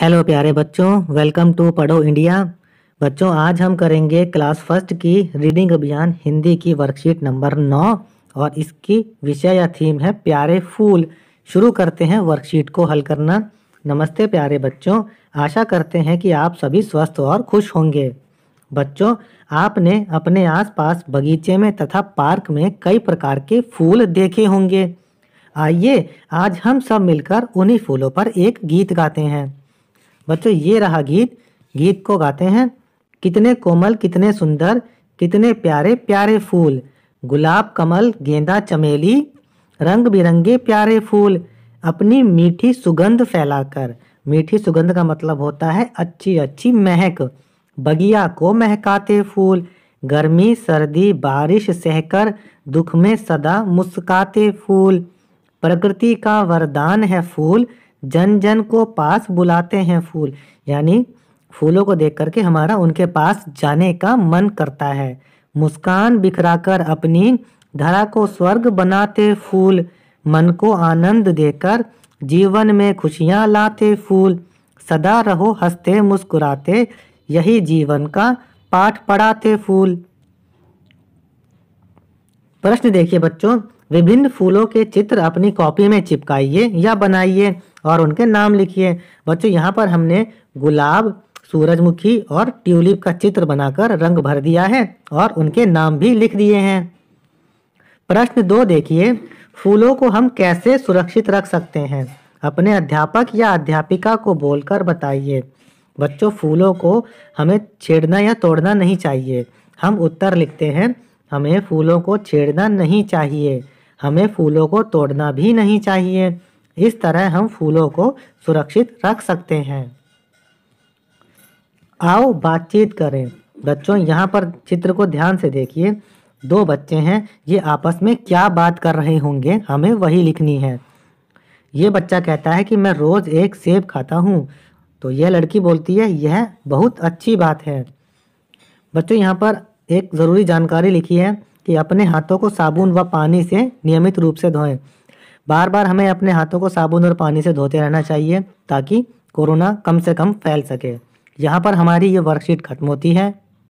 hello प्यारे बच्चों welcome to पढ़ो इंडिया बच्चों आज हम करेंगे क्लास फर्स्ट की रीडिंग अभियान हिंदी की वर्कशीट नंबर नौ और इसकी विषय या थीम है प्यारे फूल शुरू करते हैं वर्कशीट को हल करना नमस्ते प्यारे बच्चों आशा करते हैं कि आप सभी स्वस्थ और खुश होंगे बच्चों आपने अपने आसपास बगीचे में तथा पार्क में कई प्रकार के फूल देखे होंगे आइए आज हम सब मिलकर उन्हीं फूलों पर एक गीत गाते हैं बच्चों ये रहा गीत गीत को गाते हैं कितने कोमल कितने सुंदर कितने प्यारे प्यारे फूल गुलाब कमल गेंदा चमेली रंग बिरंगे प्यारे फूल अपनी मीठी सुगंध फैलाकर मीठी सुगंध का मतलब होता है अच्छी अच्छी महक बगिया को महकाते फूल गर्मी सर्दी बारिश सहकर दुख में सदा मुस्काते फूल प्रकृति का वरदान है फूल जन जन को पास बुलाते हैं फूल यानी फूलों को देख करके हमारा उनके पास जाने का मन करता है मुस्कान बिखरा कर अपनी धरा को स्वर्ग बनाते फूल मन को आनंद देकर जीवन में खुशियां लाते फूल सदा रहो हंसते मुस्कुराते यही जीवन का पाठ पढ़ाते फूल प्रश्न देखिए बच्चों विभिन्न फूलों के चित्र अपनी कॉपी में चिपकाइए या बनाइए और उनके नाम लिखिए बच्चों यहाँ पर हमने गुलाब सूरजमुखी और ट्यूलिप का चित्र बनाकर रंग भर दिया है और उनके नाम भी लिख दिए हैं प्रश्न दो देखिए फूलों को हम कैसे सुरक्षित रख सकते हैं अपने अध्यापक या अध्यापिका को बोलकर बताइए बच्चों फूलों को हमें छेड़ना या तोड़ना नहीं चाहिए हम उत्तर लिखते हैं हमें फूलों को छेड़ना नहीं चाहिए हमें फूलों को तोड़ना भी नहीं चाहिए इस तरह हम फूलों को सुरक्षित रख सकते हैं आओ बातचीत करें बच्चों यहाँ पर चित्र को ध्यान से देखिए दो बच्चे हैं ये आपस में क्या बात कर रहे होंगे हमें वही लिखनी है ये बच्चा कहता है कि मैं रोज़ एक सेब खाता हूँ तो यह लड़की बोलती है यह बहुत अच्छी बात है बच्चों यहाँ पर एक ज़रूरी जानकारी लिखी है कि अपने हाथों को साबुन व पानी से नियमित रूप से धोएं बार बार हमें अपने हाथों को साबुन और पानी से धोते रहना चाहिए ताकि कोरोना कम से कम फैल सके यहाँ पर हमारी ये वर्कशीट खत्म होती है